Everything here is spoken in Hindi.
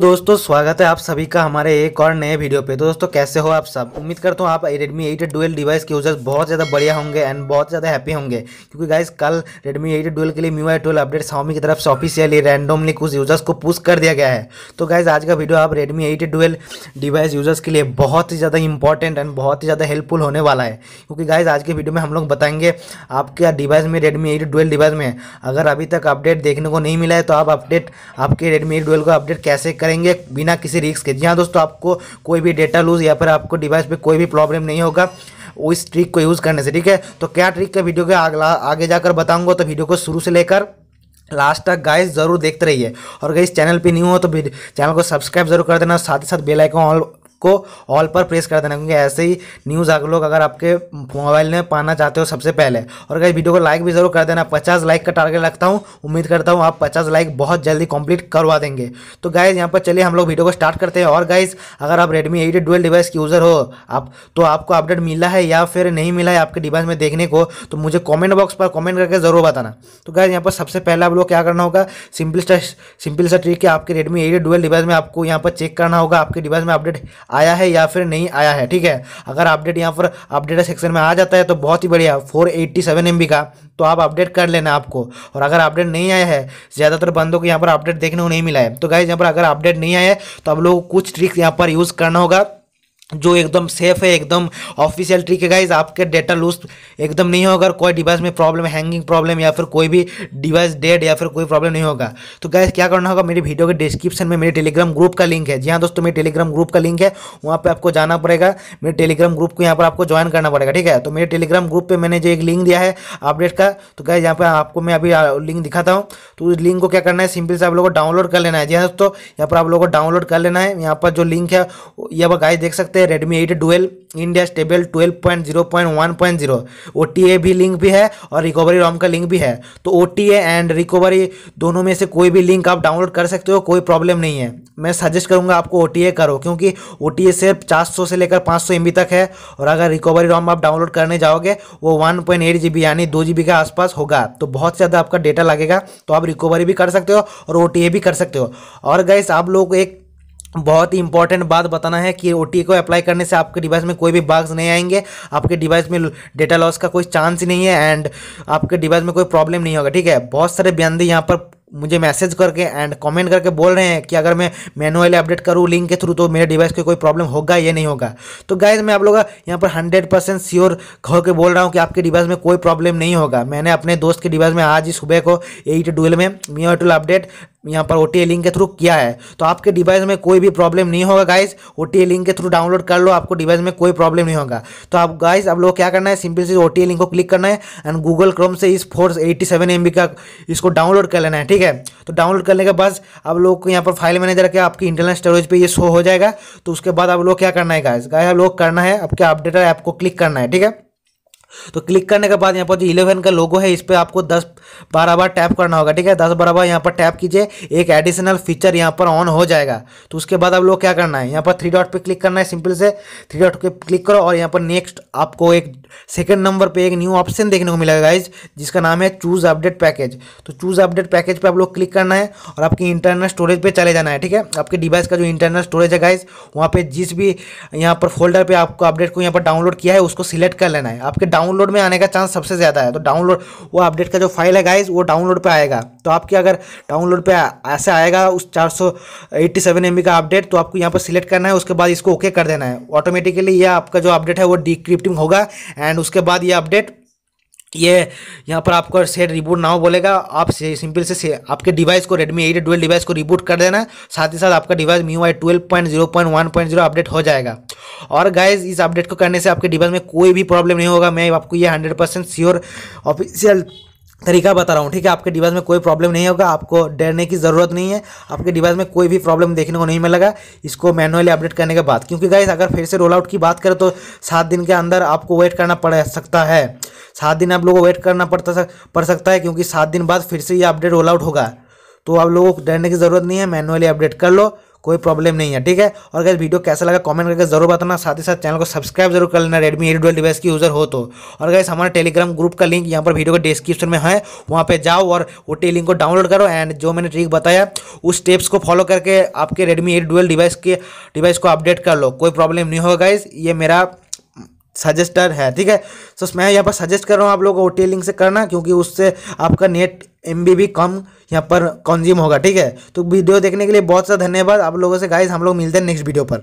दोस्तों स्वागत है आप सभी का हमारे एक और नए वीडियो पे तो दोस्तों कैसे हो आप सब उम्मीद करता हूँ आप Redmi 8 Dual डिवाइस के यूजर्स बहुत ज़्यादा बढ़िया होंगे एंड बहुत ज़्यादा हैप्पी होंगे क्योंकि गाइस कल Redmi 8 Dual के लिए MIUI 12 अपडेट स्वामी की तरफ से ऑफिशियली रैंडमली कुछ यूजर्स को पुश कर दिया गया है तो गाइज आज का वीडियो आप Redmi eight dual device users के लिए बहुत ही ज़्यादा इंपॉर्टेंट एंड बहुत ही ज़्यादा हेल्पफुल होने वाला है क्योंकि गाइज आज के वीडियो में हम लोग बताएंगे आपके डिवाइस में रेडमी एट डुएल डिवाइस में अगर अभी तक अपडेट देखने को नहीं मिला है तो आप अपडेट आपके रेडमी एट डुएल को अपडेट कैसे करेंगे बिना किसी रिक्स के जी हाँ दोस्तों आपको कोई भी डेटा लूज या फिर आपको डिवाइस पर कोई भी प्रॉब्लम नहीं होगा इस ट्रिक को यूज़ करने से ठीक है तो क्या ट्रिक का वीडियो के अगला आगे जाकर बताऊंगा तो वीडियो को शुरू से लेकर लास्ट तक गाइस ज़रूर देखते रहिए और अगर इस चैनल पे न्यू हो तो चैनल को सब्सक्राइब जरूर कर देना साथ ही साथ बेल आइकन ऑल को ऑल पर प्रेस कर देना क्योंकि ऐसे ही न्यूज़ आप लोग अगर आपके मोबाइल में पाना चाहते हो सबसे पहले और अगर वीडियो को लाइक भी ज़रूर कर देना पचास लाइक का टारगेट रखता हूँ उम्मीद करता हूँ आप पचास लाइक बहुत जल्दी कंप्लीट करवा देंगे तो गाइज़ यहाँ पर चलिए हम लोग वीडियो को स्टार्ट करते हैं और गाइज़ अगर आप रेडमी एट डुअल डिवाइस के यूज़र हो आप तो आपको अपडेट मिला है या फिर नहीं मिला है आपके डिवाइस में देखने को तो मुझे कॉमेंट बॉक्स पर कॉमेंट करके ज़रूर बताना तो गाइज यहाँ पर सबसे पहले आप लोग क्या करना होगा सिंपल सा सिंपल सा ट्रिक है आपके रेडमी एट डुअल डिवाइस में आपको यहाँ पर चेक करना होगा आपके डिवाइस में अपडेट आया है या फिर नहीं आया है ठीक है अगर अपडेट यहाँ पर अपडेट सेक्शन में आ जाता है तो बहुत ही बढ़िया four eighty seven M B का तो आप अपडेट कर लेना आपको और अगर अपडेट नहीं आया है ज़्यादातर बंदों को यहाँ पर अपडेट देखने को नहीं मिला है तो गाइज यहाँ पर अगर अपडेट नहीं आया है तो आप लोग कुछ ट्रिक्स यहाँ पर यूज़ करना होगा जो एकदम सेफ है एकदम ऑफिशियल ट्रिक है गाइज आपके डेटा लूज एकदम नहीं होगा कोई डिवाइस में प्रॉब्लम हैंगिंग प्रॉब्लम या फिर कोई भी डिवाइस डेड या फिर कोई प्रॉब्लम नहीं होगा तो गाइज क्या करना होगा मेरी वीडियो के डिस्क्रिप्शन में मेरे टेलीग्राम ग्रुप का लिंक है जी हाँ दोस्तों मेरे टेलीग्राम ग्रुप का लिंक है वहाँ पर आपको जाना पड़ेगा मेरे टेलीग्राम ग्रुप को यहाँ पर आपको ज्वाइन करना पड़ेगा ठीक है तो मेरे टेलीग्राम ग्रुप पर मैंने जो एक लिंक दिया है अपडेट का तो गाइज यहाँ पर आपको मैं अभी लिंक दिखाता हूँ तो उस लिंक को क्या करना है सिंपल से आप लोगों को डाउनलोड कर लेना है जी हाँ दोस्तों यहाँ पर आप लोगों को डाउनलोड कर लेना है यहाँ पर जो लिंक है यहाँ पर गाइज देख सकते हैं है Redmi eight dual India stable twelve point zero point one point zero O T A भी लिंक भी है और रिकवरी रॉम का लिंक भी है तो O T A and recovery दोनों में से कोई भी लिंक आप डाउनलोड कर सकते हो कोई प्रॉब्लम नहीं है मैं सजेस्ट करूँगा आपको ओ टी ए करो क्योंकि ओ टी ए सिर्फ चार सौ से लेकर पाँच सौ एम बी तक है और अगर रिकवरी रॉम आप डाउनलोड करने जाओगे वो one point eight G B यानी दो जी बी के आसपास होगा तो बहुत ज़्यादा आपका डेटा लगेगा तो आप रिकवरी भी कर सकते हो और ओ टी ए भी कर सकते हो और गैस आप लोग एक बहुत ही इंपॉर्टेंट बात बताना है कि ओ को अप्लाई करने से आपके डिवाइस में कोई भी बाग्स नहीं आएंगे आपके डिवाइस में डेटा लॉस का कोई चांस ही नहीं है एंड आपके डिवाइस में कोई प्रॉब्लम नहीं होगा ठीक है बहुत सारे बंदे यहाँ पर मुझे मैसेज करके एंड कमेंट करके बोल रहे हैं कि अगर मैं मैनुअली अपडेट करूँ लिंक के थ्रू तो मेरे डिवाइस को कोई प्रॉब्लम होगा या नहीं होगा तो गाइज मैं आप लोग यहाँ पर हंड्रेड परसेंट श्योर घर के बोल रहा हूँ कि आपके डिवाइस में कोई प्रॉब्लम नहीं होगा मैंने अपने दोस्त के डिवाइस में आज ही सुबह को एट डुएल में मी टूल अपडेट यहाँ पर ओ लिंक के थ्रू किया है तो आपके डिवाइस में कोई भी प्रॉब्लम नहीं होगा गाइस ओ लिंक के थ्रू डाउनलोड कर लो आपको डिवाइस में कोई प्रॉब्लम नहीं होगा तो आप गाइस आप लोग क्या करना है सिंपल से ओ लिंक को क्लिक करना है एंड गूगल क्रोम से इस फोर एट्टी का इसको डाउनलोड कर लेना है ठीक है तो डाउनलोड करने के बाद आप लोग को यहाँ पर फाइल मैनेजर के आपकी इंटरनल स्टोरेज पर ये शो हो जाएगा तो उसके बाद आप लोग क्या करना है गाइस गाय आप लोग करना है आपके अपडेटर ऐप को क्लिक करना है ठीक है तो क्लिक करने के बाद यहाँ पर जो इलेवन का लोगो है इस पर आपको दस बारह बार टैप करना होगा ठीक है दस बारह बार यहाँ पर टैप कीजिए एक एडिशनल फीचर यहाँ पर ऑन हो जाएगा तो उसके बाद आप लोग क्या करना है यहाँ पर थ्री डॉट पर क्लिक करना है सिंपल से थ्री डॉट पर क्लिक करो और यहाँ पर नेक्स्ट आपको एक सेकंड नंबर पे एक न्यू ऑप्शन देखने को मिलेगा गाइज जिसका नाम है चूज़ अपडेट पैकेज तो चूज़ अपडेट पैकेज पे आप लोग क्लिक करना है और आपकी इंटरनल स्टोरेज पे चले जाना है ठीक है आपके डिवाइस का जो इंटरनल स्टोरेज है गाइज वहाँ पे जिस भी यहाँ पर फोल्डर पर आपको अपडेट को यहाँ पर डाउनलोड किया है उसको सिलेक्ट कर लेना है आपके डाउनलोड में आने का चांस सबसे ज़्यादा है तो डाउनलोड वो अपडेट का जो फाइल है गाइज वो डाउनलोड पर आएगा तो आपके अगर डाउनलोड पर ऐसे आएगा उस चार सौ का अपडेट तो आपको यहाँ पर सिलेक्ट करना है उसके बाद इसको ओके कर देना है ऑटोमेटिकली यह आपका जो अपडेट है वो डिक्रिप्टिंग होगा एंड उसके बाद ये अपडेट ये यहाँ पर आपको सेट रिबूट ना हो बोलेगा आप से, सिंपल से, से आपके डिवाइस को रेडमी एट ट्वेल्व डिवाइस को रिबूट कर देना साथ ही साथ आपका device MIUI twelve point zero point one point zero update हो जाएगा और गाइज इस अपडेट को करने से आपके डिवाइस में कोई भी प्रॉब्लम नहीं होगा मैं आपको ये हंड्रेड परसेंट श्योर ऑफिशियल तरीका बता रहा हूँ ठीक है आपके डिवाइस में कोई प्रॉब्लम नहीं होगा आपको डरने की ज़रूरत नहीं है आपके डिवाइस में कोई भी प्रॉब्लम देखने को नहीं मिलेगा इसको मैनुअली अपडेट करने के बाद क्योंकि गाइस अगर फिर से रोल आउट की बात करें तो सात दिन के अंदर आपको वेट करना पड़ सकता है सात दिन आप लोगों को वेट करना पड़ता पड़ सकता है क्योंकि सात दिन बाद फिर से ये अपडेट रोल आउट होगा तो आप लोगों को डरने की ज़रूरत नहीं है मैनुअली अपडेट कर लो कोई प्रॉब्लम नहीं है ठीक है और अगर वीडियो कैसा लगा कमेंट करके जरूर बताना साथ ही साथ चैनल को सब्सक्राइब जरूर कर लेना रेडमी एट डिवाइस की यूज़र हो तो और अगर हमारे टेलीग्राम ग्रुप का लिंक यहाँ पर वीडियो के डिस्क्रिप्शन में है वहाँ पर जाओ और वो लिंक को डाउनलोड करो एंड जो मैंने ट्रिक बताया उस स्टेप्स को फॉलो करके आपके रेडमी एट ट्वेल्व डिवाइस के डिवाइस को अपडेट कर लो कोई प्रॉब्लम नहीं होगा गाइज ये मेरा सजेस्टर है ठीक है सो मैं यहाँ पर सजेस्ट कर रहा हूँ आप लोग ओ लिंक से करना क्योंकि उससे आपका नेट एम भी कम यहाँ पर कंज्यूम होगा ठीक है तो वीडियो देखने के लिए बहुत सा धन्यवाद आप लोगों से गाइज हम लोग मिलते हैं नेक्स्ट वीडियो पर